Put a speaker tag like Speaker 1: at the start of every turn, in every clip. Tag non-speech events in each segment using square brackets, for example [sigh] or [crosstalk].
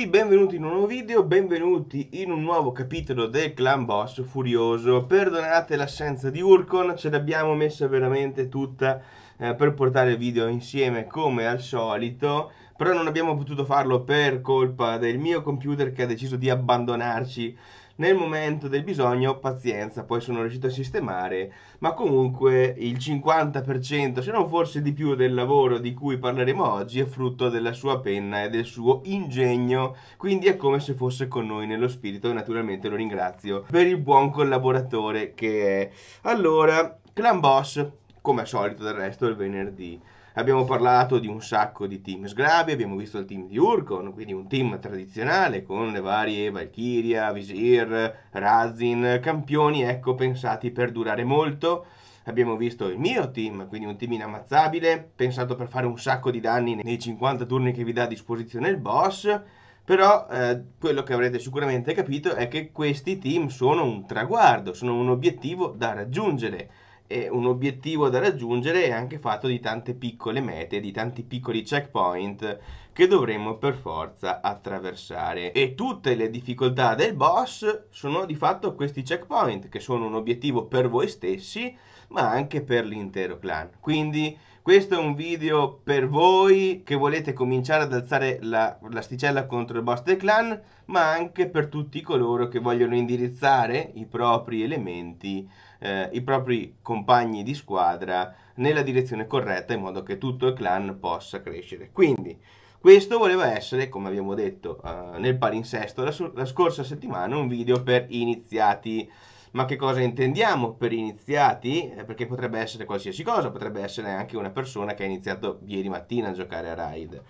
Speaker 1: tutti, benvenuti in un nuovo video, benvenuti in un nuovo capitolo del Clan Boss Furioso. Perdonate l'assenza di Urcon, ce l'abbiamo messa veramente tutta eh, per portare il video insieme come al solito, però non abbiamo potuto farlo per colpa del mio computer che ha deciso di abbandonarci nel momento del bisogno pazienza, poi sono riuscito a sistemare, ma comunque il 50%, se non forse di più del lavoro di cui parleremo oggi è frutto della sua penna e del suo ingegno, quindi è come se fosse con noi nello spirito e naturalmente lo ringrazio per il buon collaboratore che è. Allora, Clan Boss, come al solito del resto il venerdì. Abbiamo parlato di un sacco di team sgravi, abbiamo visto il team di Urkon, quindi un team tradizionale con le varie Valkyria, Visir, Razin, campioni, ecco, pensati per durare molto. Abbiamo visto il mio team, quindi un team inammazzabile, pensato per fare un sacco di danni nei 50 turni che vi dà a disposizione il boss. Però eh, quello che avrete sicuramente capito è che questi team sono un traguardo, sono un obiettivo da raggiungere un obiettivo da raggiungere è anche fatto di tante piccole mete, di tanti piccoli checkpoint che dovremmo per forza attraversare. E tutte le difficoltà del boss sono di fatto questi checkpoint, che sono un obiettivo per voi stessi, ma anche per l'intero clan. Quindi questo è un video per voi che volete cominciare ad alzare la, l'asticella contro il boss del clan, ma anche per tutti coloro che vogliono indirizzare i propri elementi eh, i propri compagni di squadra nella direzione corretta in modo che tutto il clan possa crescere. Quindi questo voleva essere, come abbiamo detto eh, nel palinsesto la, la scorsa settimana, un video per iniziati. Ma che cosa intendiamo per iniziati? Eh, perché potrebbe essere qualsiasi cosa, potrebbe essere anche una persona che ha iniziato ieri mattina a giocare a Raid.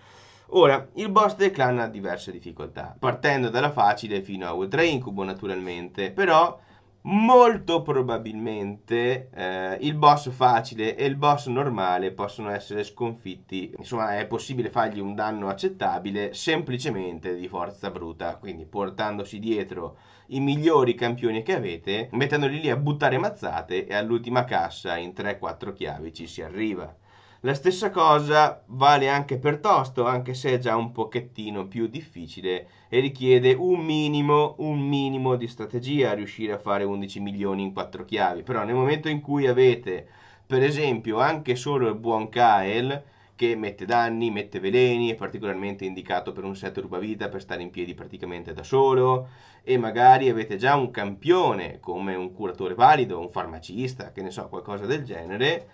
Speaker 1: Ora, il boss del clan ha diverse difficoltà, partendo dalla facile fino a Ultra Incubo naturalmente, però molto probabilmente eh, il boss facile e il boss normale possono essere sconfitti insomma è possibile fargli un danno accettabile semplicemente di forza bruta quindi portandosi dietro i migliori campioni che avete mettendoli lì a buttare mazzate e all'ultima cassa in 3-4 chiavi ci si arriva la stessa cosa vale anche per tosto, anche se è già un pochettino più difficile e richiede un minimo, un minimo di strategia a riuscire a fare 11 milioni in quattro chiavi. Però nel momento in cui avete, per esempio, anche solo il buon Kael, che mette danni, mette veleni, è particolarmente indicato per un set rubavita per stare in piedi praticamente da solo e magari avete già un campione come un curatore valido, un farmacista, che ne so, qualcosa del genere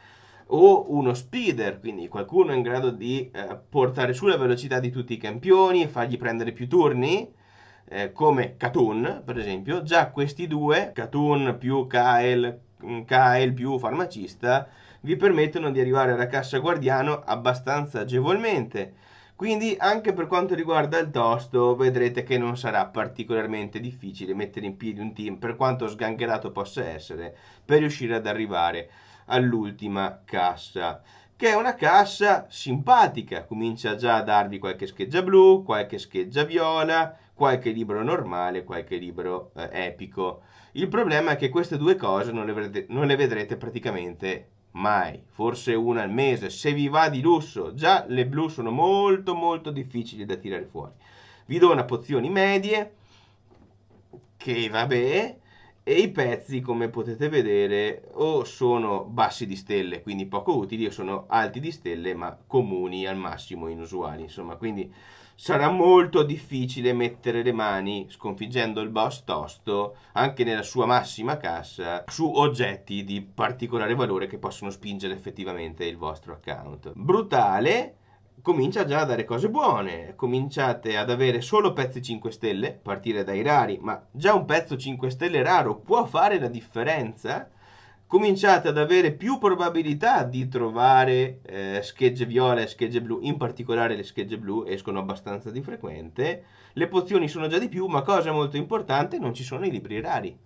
Speaker 1: o uno speeder, quindi qualcuno in grado di eh, portare su la velocità di tutti i campioni e fargli prendere più turni, eh, come Katun per esempio, già questi due, Katun più Kyle, mm, Kael più farmacista, vi permettono di arrivare alla cassa guardiano abbastanza agevolmente quindi anche per quanto riguarda il Tosto vedrete che non sarà particolarmente difficile mettere in piedi un team, per quanto sgangherato possa essere, per riuscire ad arrivare all'ultima cassa che è una cassa simpatica, comincia già a darvi qualche scheggia blu, qualche scheggia viola, qualche libro normale, qualche libro eh, epico. Il problema è che queste due cose non le, vedrete, non le vedrete praticamente mai, forse una al mese, se vi va di lusso, già le blu sono molto molto difficili da tirare fuori. Vi dona pozioni medie, che vabbè, e i pezzi come potete vedere o sono bassi di stelle quindi poco utili o sono alti di stelle ma comuni al massimo inusuali insomma quindi sarà molto difficile mettere le mani, sconfiggendo il boss tosto, anche nella sua massima cassa, su oggetti di particolare valore che possono spingere effettivamente il vostro account. Brutale, comincia già a dare cose buone. Cominciate ad avere solo pezzi 5 stelle, partire dai rari, ma già un pezzo 5 stelle raro può fare la differenza cominciate ad avere più probabilità di trovare eh, schegge viola e schegge blu, in particolare le schegge blu escono abbastanza di frequente, le pozioni sono già di più, ma cosa molto importante, non ci sono i libri rari.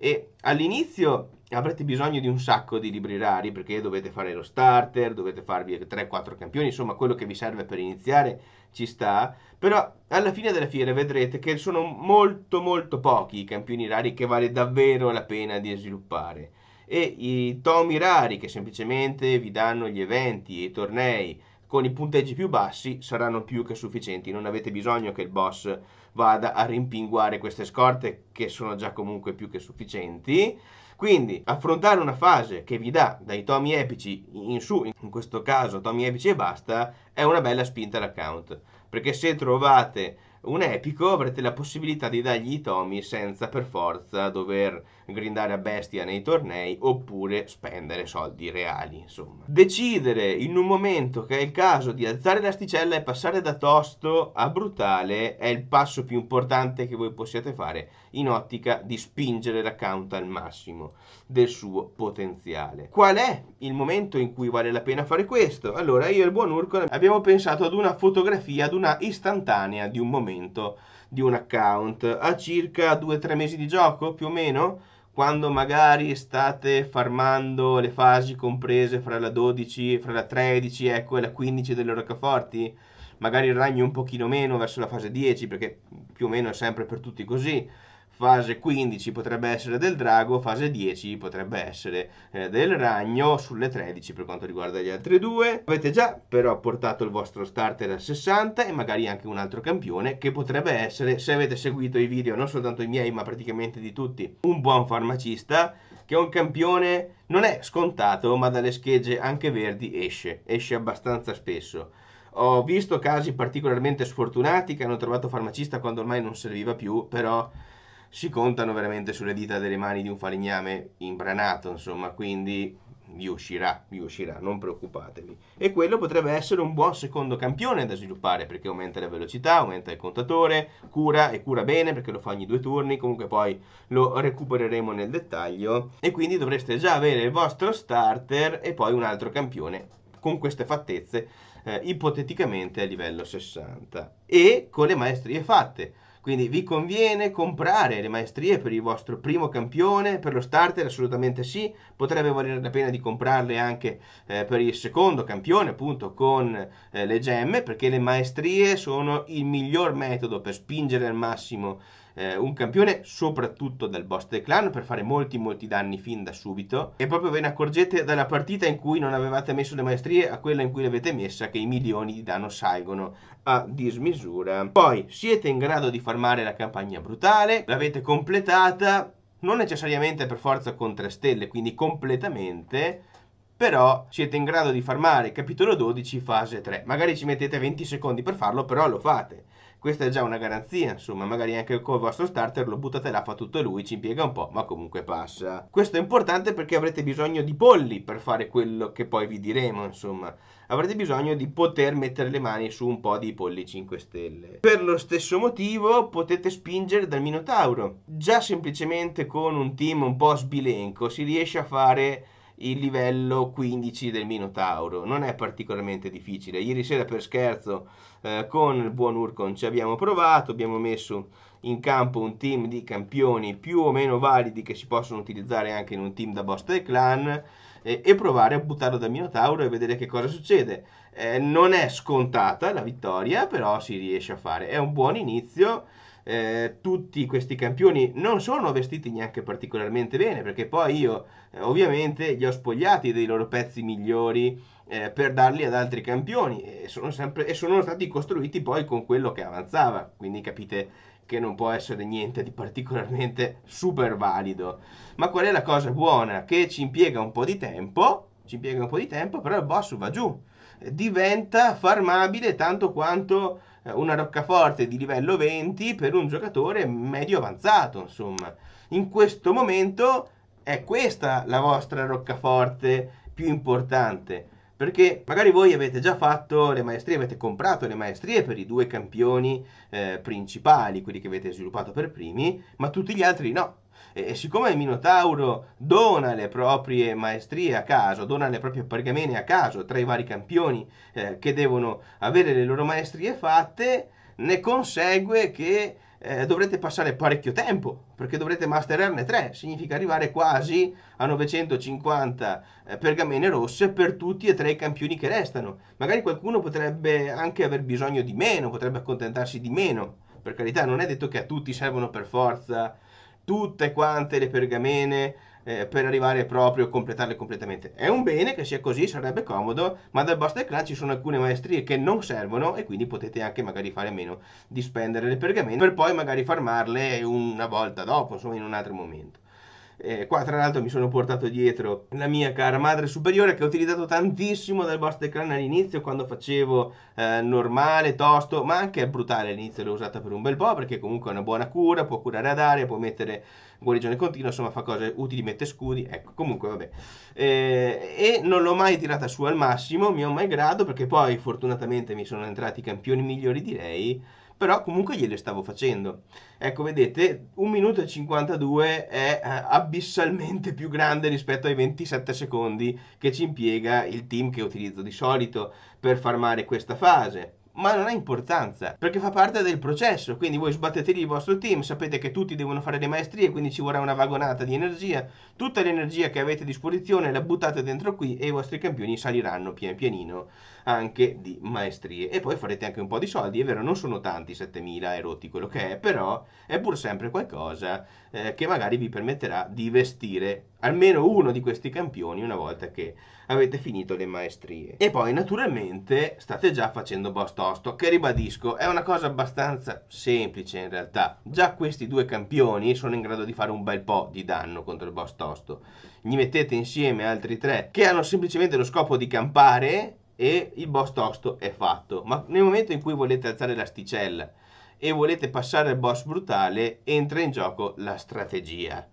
Speaker 1: E all'inizio avrete bisogno di un sacco di libri rari perché dovete fare lo starter, dovete farvi 3-4 campioni, insomma quello che vi serve per iniziare ci sta, però alla fine della fiera vedrete che sono molto molto pochi i campioni rari che vale davvero la pena di sviluppare e i tomi rari che semplicemente vi danno gli eventi e i tornei con i punteggi più bassi saranno più che sufficienti, non avete bisogno che il boss vada a rimpinguare queste scorte che sono già comunque più che sufficienti. Quindi affrontare una fase che vi dà dai tomi epici in su, in questo caso tomi epici e basta, è una bella spinta all'account, perché se trovate un epico avrete la possibilità di dargli i tomi senza per forza dover grindare a bestia nei tornei oppure spendere soldi reali, insomma. Decidere in un momento che è il caso di alzare l'asticella e passare da tosto a brutale è il passo più importante che voi possiate fare in ottica di spingere l'account al massimo del suo potenziale. Qual è il momento in cui vale la pena fare questo? Allora io e il buon Urco abbiamo pensato ad una fotografia, ad una istantanea di un momento di un account a circa 2-3 mesi di gioco più o meno quando magari state farmando le fasi comprese fra la 12, fra la 13 ecco, e la 15 delle roccaforti, magari il ragno un pochino meno verso la fase 10 perché più o meno è sempre per tutti così fase 15 potrebbe essere del drago, fase 10 potrebbe essere eh, del ragno, sulle 13 per quanto riguarda gli altri due. Avete già però portato il vostro starter a 60 e magari anche un altro campione che potrebbe essere, se avete seguito i video, non soltanto i miei ma praticamente di tutti, un buon farmacista che è un campione non è scontato ma dalle schegge anche verdi esce, esce abbastanza spesso. Ho visto casi particolarmente sfortunati che hanno trovato farmacista quando ormai non serviva più, però si contano veramente sulle dita delle mani di un falegname imbranato, insomma, quindi vi uscirà, vi uscirà, non preoccupatevi. E quello potrebbe essere un buon secondo campione da sviluppare perché aumenta la velocità, aumenta il contatore, cura e cura bene perché lo fa ogni due turni, comunque poi lo recupereremo nel dettaglio e quindi dovreste già avere il vostro starter e poi un altro campione con queste fattezze eh, ipoteticamente a livello 60 e con le maestrie fatte quindi vi conviene comprare le maestrie per il vostro primo campione, per lo starter assolutamente sì, potrebbe valere la pena di comprarle anche eh, per il secondo campione, appunto con eh, le gemme, perché le maestrie sono il miglior metodo per spingere al massimo eh, un campione soprattutto del boss del clan per fare molti molti danni fin da subito e proprio ve ne accorgete dalla partita in cui non avevate messo le maestrie a quella in cui le avete messa che i milioni di danno salgono a dismisura poi siete in grado di farmare la campagna brutale l'avete completata non necessariamente per forza con 3 stelle quindi completamente però siete in grado di farmare capitolo 12 fase 3 magari ci mettete 20 secondi per farlo però lo fate questa è già una garanzia, insomma, magari anche col vostro starter lo buttate là, fa tutto lui, ci impiega un po', ma comunque passa. Questo è importante perché avrete bisogno di polli per fare quello che poi vi diremo, insomma. Avrete bisogno di poter mettere le mani su un po' di polli 5 stelle. Per lo stesso motivo potete spingere dal Minotauro. Già semplicemente con un team un po' sbilenco si riesce a fare il livello 15 del Minotauro. Non è particolarmente difficile. Ieri sera per scherzo eh, con il buon Urcon ci abbiamo provato, abbiamo messo in campo un team di campioni più o meno validi che si possono utilizzare anche in un team da boss del clan eh, e provare a buttarlo da Minotauro e vedere che cosa succede. Eh, non è scontata la vittoria, però si riesce a fare. È un buon inizio eh, tutti questi campioni non sono vestiti neanche particolarmente bene, perché poi io eh, ovviamente li ho spogliati dei loro pezzi migliori eh, per darli ad altri campioni e sono, sempre, e sono stati costruiti poi con quello che avanzava, quindi capite che non può essere niente di particolarmente super valido. Ma qual è la cosa buona? Che ci impiega un po' di tempo, ci impiega un po' di tempo, però il boss va giù, diventa farmabile tanto quanto eh, una roccaforte di livello 20 per un giocatore medio avanzato, insomma. In questo momento è questa la vostra roccaforte più importante, perché magari voi avete già fatto le maestrie, avete comprato le maestrie per i due campioni eh, principali, quelli che avete sviluppato per primi, ma tutti gli altri no e, e siccome il Minotauro dona le proprie maestrie a caso, dona le proprie pergamene a caso tra i vari campioni eh, che devono avere le loro maestrie fatte, ne consegue che eh, dovrete passare parecchio tempo perché dovrete masterarne 3, significa arrivare quasi a 950 eh, pergamene rosse per tutti e tre i campioni che restano. Magari qualcuno potrebbe anche aver bisogno di meno, potrebbe accontentarsi di meno. Per carità, non è detto che a tutti servono per forza tutte quante le pergamene eh, per arrivare proprio a completarle completamente. È un bene che sia così, sarebbe comodo, ma dal Buster Crunch ci sono alcune maestrie che non servono e quindi potete anche magari fare a meno di spendere le pergamene per poi magari farmarle una volta dopo, insomma in un altro momento. Eh, qua tra l'altro mi sono portato dietro la mia cara madre superiore che ho utilizzato tantissimo dal Buster Clan all'inizio quando facevo eh, normale, tosto, ma anche brutale all'inizio l'ho usata per un bel po' perché comunque è una buona cura, può curare ad aria, può mettere guarigione continua, insomma fa cose utili, mette scudi, ecco, comunque vabbè. Eh, e non l'ho mai tirata su al massimo, mio malgrado, perché poi fortunatamente mi sono entrati i campioni migliori direi però comunque gliele stavo facendo. Ecco, vedete, 1 minuto e 52 è eh, abissalmente più grande rispetto ai 27 secondi che ci impiega il team che utilizzo di solito per farmare questa fase ma non ha importanza perché fa parte del processo. Quindi voi sbattete lì il vostro team, sapete che tutti devono fare le maestrie, quindi ci vorrà una vagonata di energia. Tutta l'energia che avete a disposizione la buttate dentro qui e i vostri campioni saliranno pian pianino anche di maestrie e poi farete anche un po' di soldi, è vero non sono tanti 7000 erotti quello che è, però è pur sempre qualcosa eh, che magari vi permetterà di vestire almeno uno di questi campioni una volta che avete finito le maestrie. E poi naturalmente state già facendo boss tosto, che ribadisco è una cosa abbastanza semplice in realtà, già questi due campioni sono in grado di fare un bel po' di danno contro il boss tosto, gli mettete insieme altri tre che hanno semplicemente lo scopo di campare e il boss tosto è fatto. Ma nel momento in cui volete alzare l'asticella e volete passare al boss brutale, entra in gioco la strategia.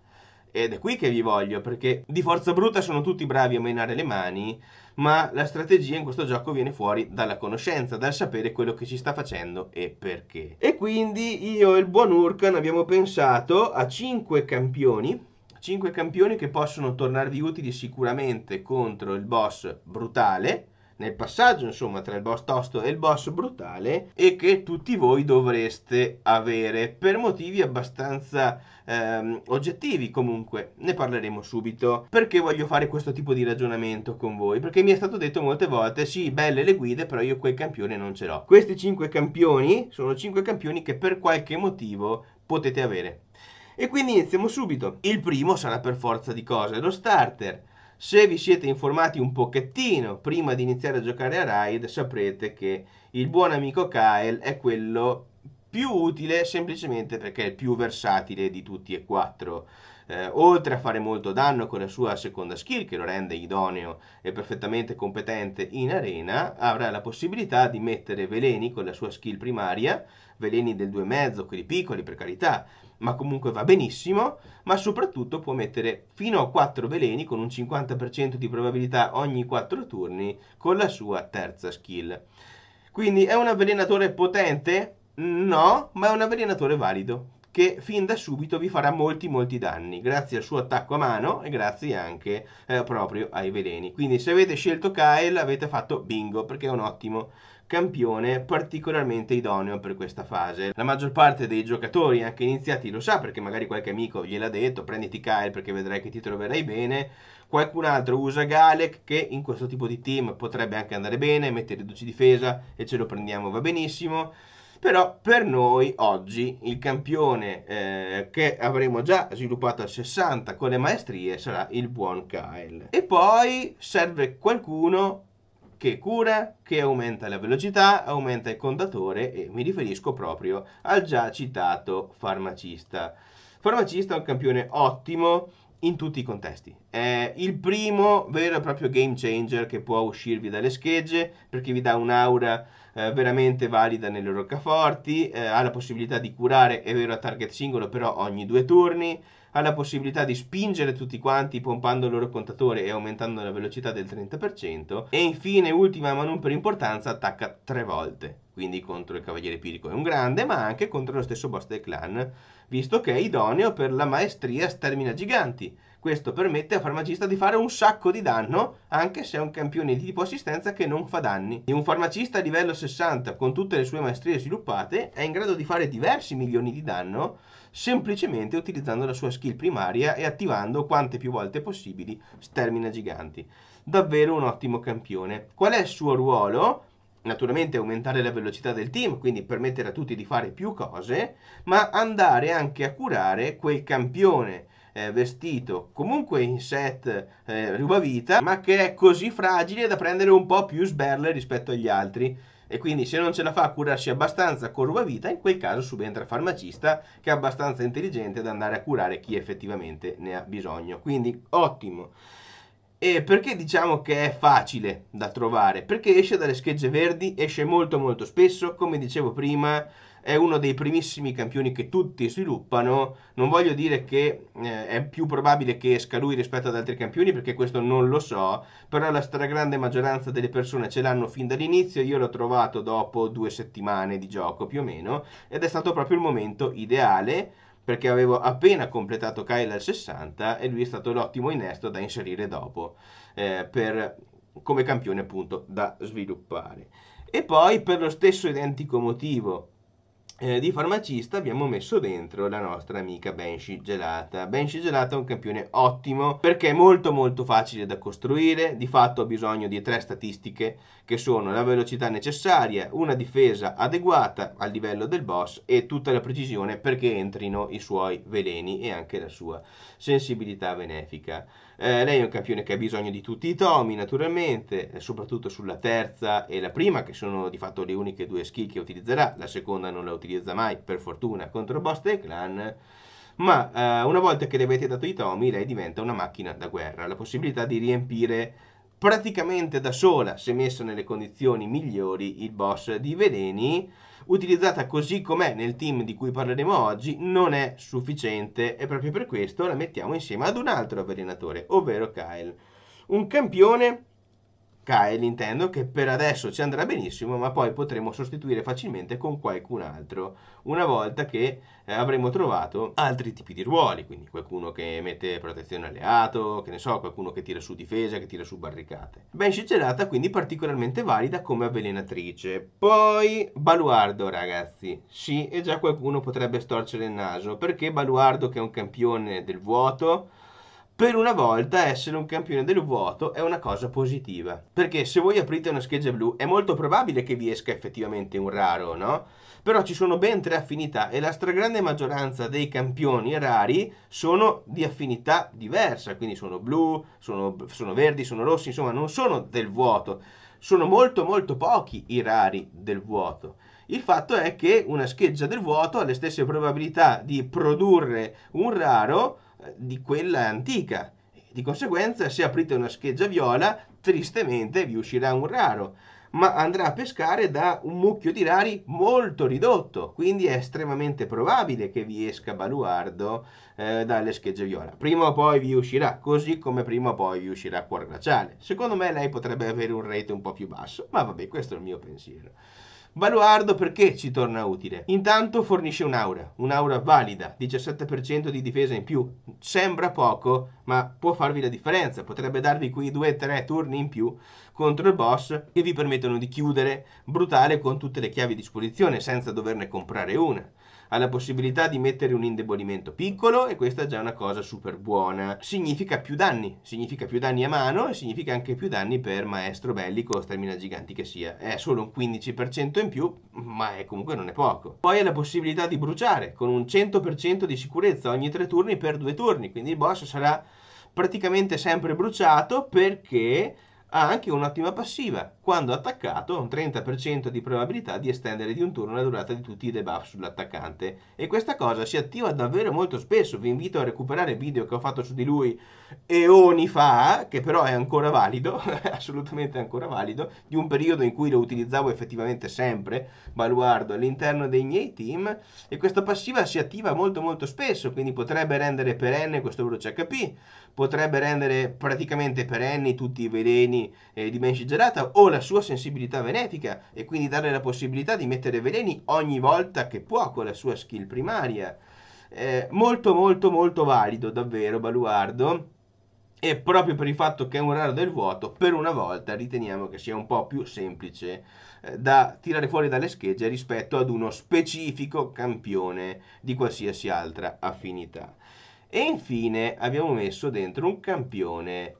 Speaker 1: Ed è qui che vi voglio, perché di forza bruta sono tutti bravi a menare le mani, ma la strategia in questo gioco viene fuori dalla conoscenza, dal sapere quello che si sta facendo e perché. E quindi io e il buon Urkan abbiamo pensato a 5 campioni 5 campioni che possono tornarvi utili sicuramente contro il boss brutale nel passaggio insomma tra il boss tosto e il boss brutale e che tutti voi dovreste avere per motivi abbastanza ehm, oggettivi comunque ne parleremo subito perché voglio fare questo tipo di ragionamento con voi perché mi è stato detto molte volte sì belle le guide però io quel campione non ce l'ho questi 5 campioni sono 5 campioni che per qualche motivo potete avere e quindi iniziamo subito il primo sarà per forza di cose lo starter se vi siete informati un pochettino prima di iniziare a giocare a Raid, saprete che il buon amico Kael è quello più utile semplicemente perché è il più versatile di tutti e quattro. Eh, oltre a fare molto danno con la sua seconda skill che lo rende idoneo e perfettamente competente in arena, avrà la possibilità di mettere veleni con la sua skill primaria, veleni del 2,5, quelli piccoli per carità, ma comunque va benissimo, ma soprattutto può mettere fino a 4 veleni con un 50% di probabilità ogni 4 turni con la sua terza skill. Quindi è un avvelenatore potente? No, ma è un avvelenatore valido che fin da subito vi farà molti molti danni, grazie al suo attacco a mano e grazie anche eh, proprio ai veleni. Quindi se avete scelto Kyle avete fatto bingo, perché è un ottimo campione particolarmente idoneo per questa fase. La maggior parte dei giocatori, anche iniziati, lo sa perché magari qualche amico gliel'ha detto, prenditi Kyle perché vedrai che ti troverai bene. Qualcun altro usa Galek che in questo tipo di team potrebbe anche andare bene, mette riduci difesa e ce lo prendiamo va benissimo però per noi oggi il campione eh, che avremo già sviluppato al 60 con le maestrie sarà il buon Kyle e poi serve qualcuno che cura, che aumenta la velocità, aumenta il contatore e mi riferisco proprio al già citato farmacista. Farmacista è un campione ottimo in tutti i contesti. È il primo vero e proprio game changer che può uscirvi dalle schegge perché vi dà un'aura eh, veramente valida nelle roccaforti, eh, ha la possibilità di curare, è vero, a target singolo però ogni due turni, ha la possibilità di spingere tutti quanti pompando il loro contatore e aumentando la velocità del 30% e infine, ultima ma non per importanza, attacca tre volte quindi contro il Cavaliere Pirico è un grande, ma anche contro lo stesso boss del clan, visto che è idoneo per la maestria Stermina Giganti, questo permette al farmacista di fare un sacco di danno, anche se è un campione di tipo assistenza che non fa danni. E un farmacista a livello 60, con tutte le sue maestrie sviluppate, è in grado di fare diversi milioni di danno semplicemente utilizzando la sua skill primaria e attivando quante più volte possibili stermina giganti. Davvero un ottimo campione. Qual è il suo ruolo? naturalmente aumentare la velocità del team, quindi permettere a tutti di fare più cose, ma andare anche a curare quel campione eh, vestito comunque in set eh, rubavita, ma che è così fragile da prendere un po' più sberle rispetto agli altri. E quindi se non ce la fa a curarsi abbastanza con rubavita, in quel caso subentra il farmacista che è abbastanza intelligente da andare a curare chi effettivamente ne ha bisogno. Quindi ottimo. E perché diciamo che è facile da trovare? Perché esce dalle schegge verdi, esce molto molto spesso, come dicevo prima, è uno dei primissimi campioni che tutti sviluppano. Non voglio dire che eh, è più probabile che esca lui rispetto ad altri campioni, perché questo non lo so, però la stragrande maggioranza delle persone ce l'hanno fin dall'inizio. Io l'ho trovato dopo due settimane di gioco più o meno, ed è stato proprio il momento ideale perché avevo appena completato Kyle al 60 e lui è stato l'ottimo innesto da inserire dopo eh, per, come campione appunto da sviluppare. E poi per lo stesso identico motivo eh, di farmacista abbiamo messo dentro la nostra amica Benshi Gelata. Benshi Gelata è un campione ottimo perché è molto molto facile da costruire, di fatto ha bisogno di tre statistiche che sono la velocità necessaria, una difesa adeguata al livello del boss e tutta la precisione perché entrino i suoi veleni e anche la sua sensibilità benefica. Eh, lei è un campione che ha bisogno di tutti i tomi, naturalmente, eh, soprattutto sulla terza e la prima, che sono di fatto le uniche due skill che utilizzerà. La seconda non la utilizza mai, per fortuna, contro boss e clan. Ma eh, una volta che le avete dato i tomi, lei diventa una macchina da guerra. La possibilità di riempire praticamente da sola, se messa nelle condizioni migliori, il boss di veleni, utilizzata così com'è nel team di cui parleremo oggi, non è sufficiente e proprio per questo la mettiamo insieme ad un altro avvelenatore, ovvero Kyle. Un campione cae Nintendo che per adesso ci andrà benissimo ma poi potremo sostituire facilmente con qualcun altro una volta che eh, avremo trovato altri tipi di ruoli quindi qualcuno che mette protezione alleato che ne so qualcuno che tira su difesa che tira su barricate ben scellerata quindi particolarmente valida come avvelenatrice poi baluardo ragazzi sì e già qualcuno potrebbe storcere il naso perché baluardo che è un campione del vuoto per una volta essere un campione del vuoto è una cosa positiva. Perché se voi aprite una scheggia blu è molto probabile che vi esca effettivamente un raro, no? Però ci sono ben tre affinità e la stragrande maggioranza dei campioni rari sono di affinità diversa, quindi sono blu, sono, sono verdi, sono rossi, insomma non sono del vuoto. Sono molto molto pochi i rari del vuoto. Il fatto è che una scheggia del vuoto ha le stesse probabilità di produrre un raro di quella antica. Di conseguenza, se aprite una scheggia viola, tristemente vi uscirà un raro, ma andrà a pescare da un mucchio di rari molto ridotto, quindi è estremamente probabile che vi esca baluardo eh, dalle schegge viola. Prima o poi vi uscirà, così come prima o poi vi uscirà cuor glaciale. Secondo me lei potrebbe avere un rate un po' più basso, ma vabbè, questo è il mio pensiero. Baluardo perché ci torna utile? Intanto fornisce un'aura, un'aura valida, 17% di difesa in più. Sembra poco, ma può farvi la differenza. Potrebbe darvi quei 2-3 turni in più contro il boss che vi permettono di chiudere brutale con tutte le chiavi a disposizione senza doverne comprare una ha la possibilità di mettere un indebolimento piccolo e questa è già una cosa super buona. Significa più danni, significa più danni a mano e significa anche più danni per maestro bellico o stermina giganti che sia. È solo un 15% in più, ma è comunque non è poco. Poi ha la possibilità di bruciare con un 100% di sicurezza ogni tre turni per due turni, quindi il boss sarà praticamente sempre bruciato perché ha anche un'ottima passiva. Quando attaccato, ha un 30% di probabilità di estendere di un turno la durata di tutti i debuff sull'attaccante. E questa cosa si attiva davvero molto spesso. Vi invito a recuperare il video che ho fatto su di lui eoni fa, che però è ancora valido, [laughs] assolutamente ancora valido, di un periodo in cui lo utilizzavo effettivamente sempre, baluardo, all'interno dei miei team. E questa passiva si attiva molto molto spesso, quindi potrebbe rendere perenne questo veloce HP, potrebbe rendere praticamente perenni tutti i veleni veleni eh, di Mensigerata o la sua sensibilità venetica e quindi darle la possibilità di mettere veleni ogni volta che può con la sua skill primaria. Eh, molto molto molto valido davvero Baluardo e proprio per il fatto che è un raro del vuoto, per una volta riteniamo che sia un po' più semplice eh, da tirare fuori dalle schegge rispetto ad uno specifico campione di qualsiasi altra affinità. E infine abbiamo messo dentro un campione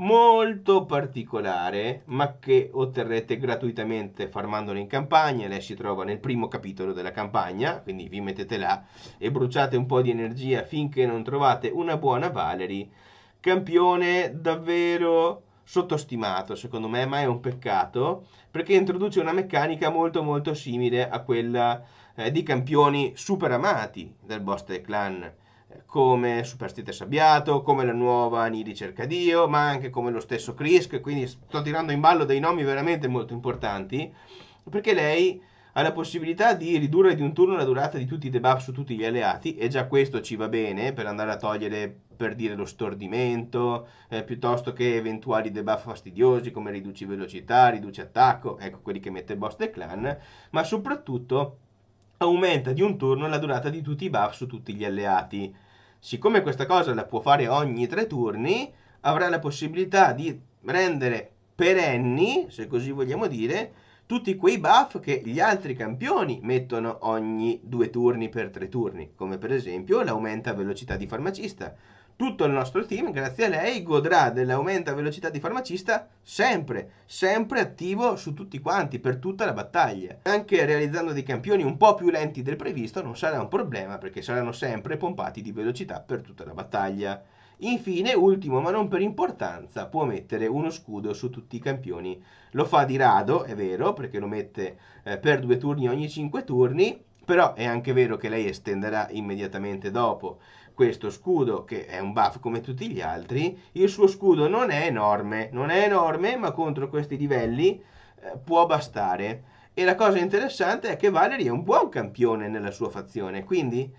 Speaker 1: molto particolare, ma che otterrete gratuitamente farmandola in campagna. Lei si trova nel primo capitolo della campagna, quindi vi mettete là e bruciate un po' di energia finché non trovate una buona Valerie, campione davvero sottostimato secondo me, ma è un peccato perché introduce una meccanica molto molto simile a quella eh, di campioni super amati del vostro clan come Superstite Sabbiato, come la nuova Cerca Dio, ma anche come lo stesso Crisk, quindi sto tirando in ballo dei nomi veramente molto importanti, perché lei ha la possibilità di ridurre di un turno la durata di tutti i debuff su tutti gli alleati e già questo ci va bene per andare a togliere per dire lo stordimento eh, piuttosto che eventuali debuff fastidiosi come riduci velocità, riduci attacco, ecco quelli che mette il boss del clan, ma soprattutto aumenta di un turno la durata di tutti i buff su tutti gli alleati. Siccome questa cosa la può fare ogni tre turni, avrà la possibilità di rendere perenni, se così vogliamo dire, tutti quei buff che gli altri campioni mettono ogni due turni per tre turni, come per esempio l'aumenta velocità di farmacista, tutto il nostro team, grazie a lei, godrà dell'aumento a velocità di farmacista sempre, sempre attivo su tutti quanti, per tutta la battaglia. Anche realizzando dei campioni un po' più lenti del previsto non sarà un problema, perché saranno sempre pompati di velocità per tutta la battaglia. Infine, ultimo ma non per importanza, può mettere uno scudo su tutti i campioni. Lo fa di rado, è vero, perché lo mette eh, per due turni ogni cinque turni, però è anche vero che lei estenderà immediatamente dopo questo scudo che è un buff come tutti gli altri, il suo scudo non è enorme, non è enorme ma contro questi livelli eh, può bastare. E la cosa interessante è che Valerie è un buon campione nella sua fazione, quindi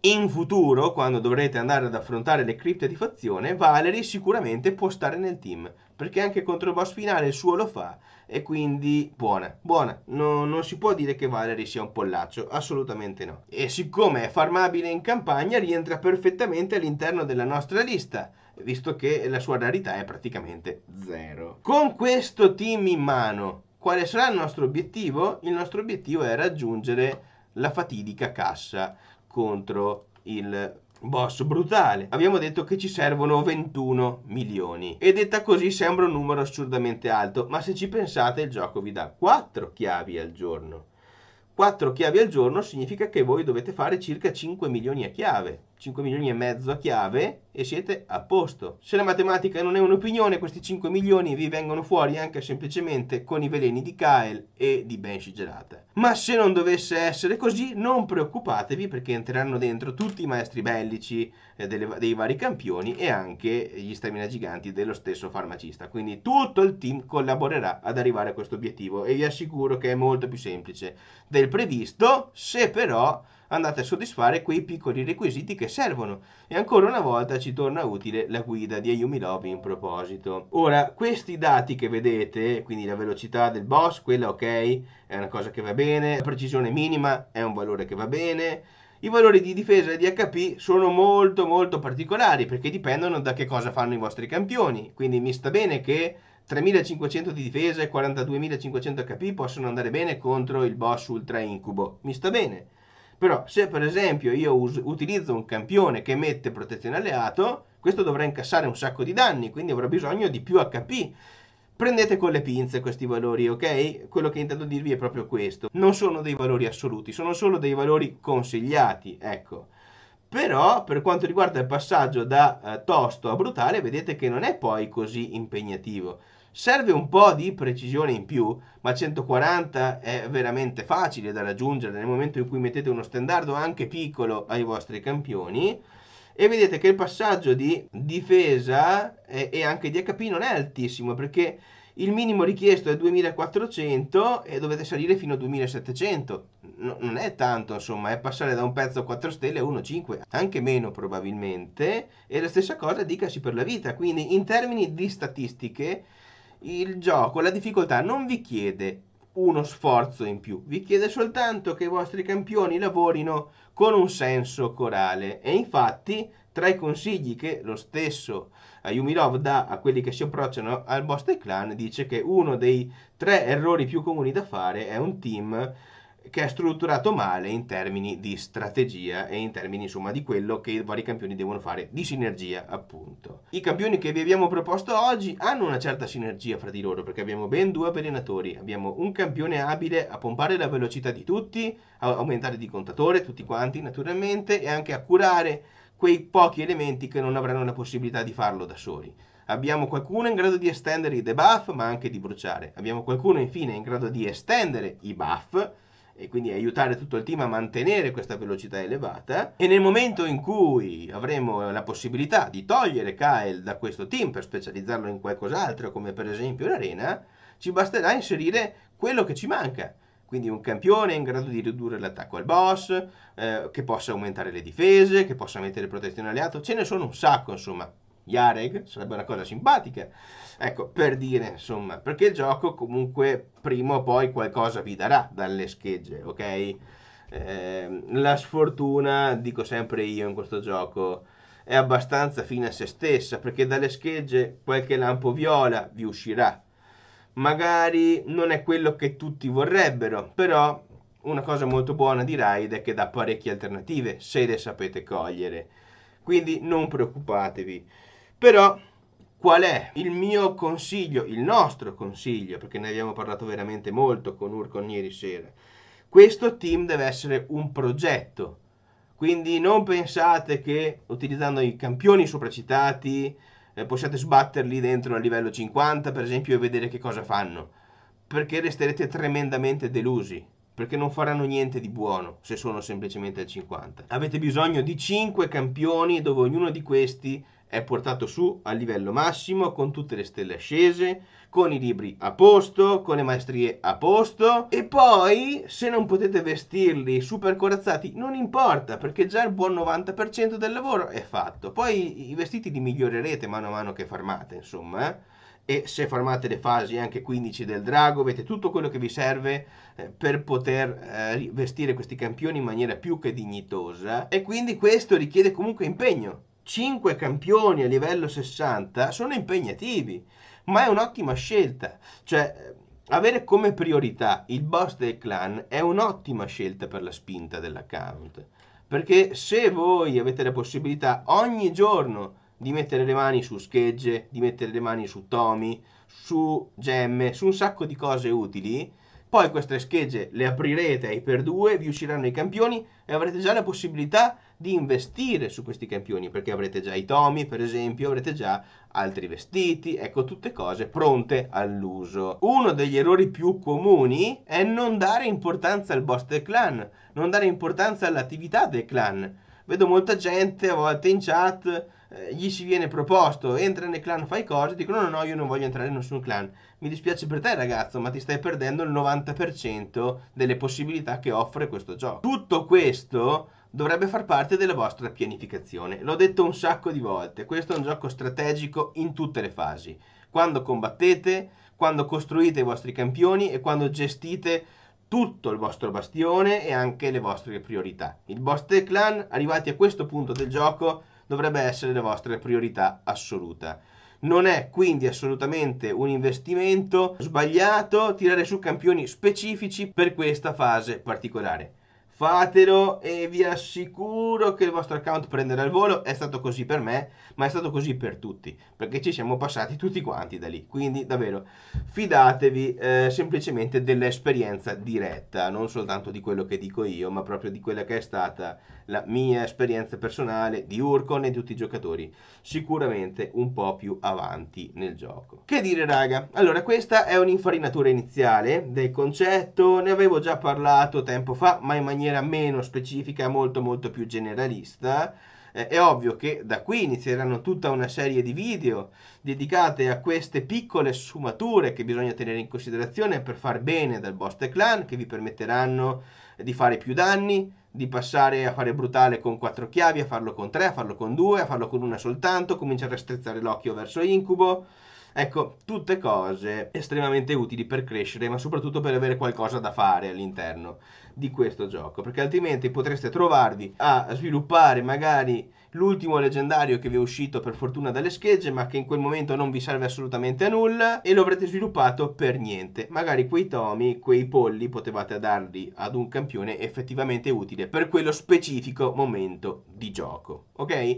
Speaker 1: in futuro, quando dovrete andare ad affrontare le cripte di fazione, Valerie sicuramente può stare nel team, perché anche contro il boss finale il suo lo fa e quindi buona, buona, no, non si può dire che Valery sia un pollaccio, assolutamente no. E siccome è farmabile in campagna rientra perfettamente all'interno della nostra lista, visto che la sua rarità è praticamente zero. Con questo team in mano, quale sarà il nostro obiettivo? Il nostro obiettivo è raggiungere la fatidica cassa contro il boss brutale. Abbiamo detto che ci servono 21 milioni e detta così sembra un numero assurdamente alto, ma se ci pensate il gioco vi dà 4 chiavi al giorno. 4 chiavi al giorno significa che voi dovete fare circa 5 milioni a chiave. 5 milioni e mezzo a chiave e siete a posto. Se la matematica non è un'opinione, questi 5 milioni vi vengono fuori anche semplicemente con i veleni di Kyle e di Ben Gelata. Ma se non dovesse essere così, non preoccupatevi perché entreranno dentro tutti i maestri bellici eh, delle, dei vari campioni e anche gli stamina giganti dello stesso farmacista. Quindi tutto il team collaborerà ad arrivare a questo obiettivo e vi assicuro che è molto più semplice del previsto, se però andate a soddisfare quei piccoli requisiti che servono e ancora una volta ci torna utile la guida di Ayumi Lobby in proposito. Ora, questi dati che vedete, quindi la velocità del boss, quella ok, è una cosa che va bene, la precisione minima è un valore che va bene, i valori di difesa e di HP sono molto molto particolari perché dipendono da che cosa fanno i vostri campioni, quindi mi sta bene che 3500 di difesa e 42500 HP possono andare bene contro il boss ultra incubo, mi sta bene però se per esempio io uso, utilizzo un campione che mette protezione alleato, questo dovrà incassare un sacco di danni, quindi avrà bisogno di più HP. Prendete con le pinze questi valori, ok? Quello che intendo dirvi è proprio questo. Non sono dei valori assoluti, sono solo dei valori consigliati, ecco. Però per quanto riguarda il passaggio da eh, tosto a brutale, vedete che non è poi così impegnativo. Serve un po' di precisione in più, ma 140 è veramente facile da raggiungere nel momento in cui mettete uno standard anche piccolo ai vostri campioni e vedete che il passaggio di difesa e, anche di HP non è altissimo perché il minimo richiesto è 2400 e dovete salire fino a 2700 no, non è tanto insomma è passare da un pezzo 4 stelle a 1,5 anche meno probabilmente e la stessa cosa dicasi per la vita quindi in termini di statistiche il gioco, la difficoltà non vi chiede uno sforzo in più, vi chiede soltanto che i vostri campioni lavorino con un senso corale e infatti tra i consigli che lo stesso Yumirov dà a quelli che si approcciano al Boston Clan dice che uno dei tre errori più comuni da fare è un team che è strutturato male in termini di strategia e in termini insomma di quello che i vari campioni devono fare di sinergia appunto. I campioni che vi abbiamo proposto oggi hanno una certa sinergia fra di loro perché abbiamo ben due avvelenatori, abbiamo un campione abile a pompare la velocità di tutti, a aumentare di contatore tutti quanti naturalmente e anche a curare quei pochi elementi che non avranno la possibilità di farlo da soli. Abbiamo qualcuno in grado di estendere i debuff ma anche di bruciare. Abbiamo qualcuno infine in grado di estendere i buff e quindi aiutare tutto il team a mantenere questa velocità elevata e nel momento in cui avremo la possibilità di togliere Kyle da questo team per specializzarlo in qualcos'altro come per esempio l'arena ci basterà inserire quello che ci manca quindi un campione in grado di ridurre l'attacco al boss, eh, che possa aumentare le difese, che possa mettere protezione alleato, ce ne sono un sacco insomma. Yareg, sarebbe una cosa simpatica. Ecco, per dire, insomma, perché il gioco comunque prima o poi qualcosa vi darà dalle schegge, ok? Eh, la sfortuna, dico sempre io in questo gioco, è abbastanza fine a se stessa, perché dalle schegge qualche lampo viola vi uscirà. Magari non è quello che tutti vorrebbero, però una cosa molto buona di Raid è che dà parecchie alternative, se le sapete cogliere. Quindi non preoccupatevi. Però qual è il mio consiglio, il nostro consiglio, perché ne abbiamo parlato veramente molto con Urcon ieri sera. Questo team deve essere un progetto, quindi non pensate che utilizzando i campioni sopracitati eh, possiate sbatterli dentro a livello 50 per esempio e vedere che cosa fanno, perché resterete tremendamente delusi perché non faranno niente di buono se sono semplicemente al 50. Avete bisogno di 5 campioni dove ognuno di questi è portato su a livello massimo con tutte le stelle ascese, con i libri a posto, con le maestrie a posto e poi se non potete vestirli super corazzati non importa perché già il buon 90% del lavoro è fatto. Poi i vestiti li migliorerete mano a mano che farmate, insomma, eh? e se farmate le fasi anche 15 del drago avete tutto quello che vi serve eh, per poter eh, vestire questi campioni in maniera più che dignitosa e quindi questo richiede comunque impegno 5 campioni a livello 60 sono impegnativi, ma è un'ottima scelta. Cioè, avere come priorità il boss del clan è un'ottima scelta per la spinta dell'account. Perché se voi avete la possibilità ogni giorno di mettere le mani su schegge, di mettere le mani su Tommy, su gemme, su un sacco di cose utili, poi queste schegge le aprirete ai per due, vi usciranno i campioni e avrete già la possibilità di di investire su questi campioni perché avrete già i tomi per esempio, avrete già altri vestiti, ecco tutte cose pronte all'uso. Uno degli errori più comuni è non dare importanza al boss del clan, non dare importanza all'attività del clan. Vedo molta gente a volte in chat eh, gli si viene proposto entra nel clan fai cose dicono no no io non voglio entrare in nessun clan mi dispiace per te ragazzo ma ti stai perdendo il 90% delle possibilità che offre questo gioco tutto questo dovrebbe far parte della vostra pianificazione. L'ho detto un sacco di volte, questo è un gioco strategico in tutte le fasi, quando combattete, quando costruite i vostri campioni e quando gestite tutto il vostro bastione e anche le vostre priorità. Il vostro clan, arrivati a questo punto del gioco, dovrebbe essere la vostra priorità assoluta. Non è quindi assolutamente un investimento sbagliato tirare su campioni specifici per questa fase particolare fatelo e vi assicuro che il vostro account prenderà il volo. È stato così per me, ma è stato così per tutti, perché ci siamo passati tutti quanti da lì. Quindi davvero fidatevi eh, semplicemente dell'esperienza diretta, non soltanto di quello che dico io, ma proprio di quella che è stata la mia esperienza personale di Urcon e di tutti i giocatori, sicuramente un po' più avanti nel gioco. Che dire raga? Allora questa è un'infarinatura iniziale del concetto, ne avevo già parlato tempo fa, ma in maniera meno specifica, molto molto più generalista eh, è ovvio che da qui inizieranno tutta una serie di video dedicate a queste piccole sfumature che bisogna tenere in considerazione per far bene dal boss clan, che vi permetteranno di fare più danni, di passare a fare brutale con quattro chiavi, a farlo con tre, a farlo con due, a farlo con una soltanto, cominciare a strizzare l'occhio verso incubo. Ecco, tutte cose estremamente utili per crescere, ma soprattutto per avere qualcosa da fare all'interno di questo gioco, perché altrimenti potreste trovarvi a sviluppare magari l'ultimo leggendario che vi è uscito per fortuna dalle schegge, ma che in quel momento non vi serve assolutamente a nulla e lo avrete sviluppato per niente. Magari quei tomi, quei polli potevate darli ad un campione effettivamente utile per quello specifico momento di gioco, ok?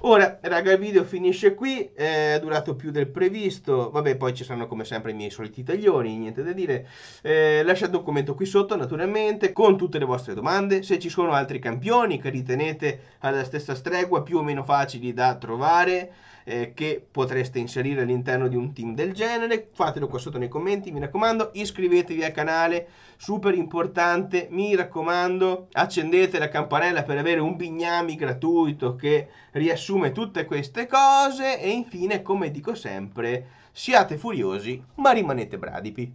Speaker 1: Ora, raga, il video finisce qui, è durato più del previsto, vabbè, poi ci saranno come sempre i miei soliti taglioni, niente da dire. Eh, lasciate un commento qui sotto, naturalmente, con tutte le vostre domande. Se ci sono altri campioni che ritenete alla stessa stregua, più o meno facili da trovare, eh, che potreste inserire all'interno di un team del genere. Fatelo qua sotto nei commenti, mi raccomando, iscrivetevi al canale, super importante, mi raccomando, accendete la campanella per avere un bignami gratuito che riassume tutte queste cose e infine, come dico sempre, siate furiosi ma rimanete bradipi.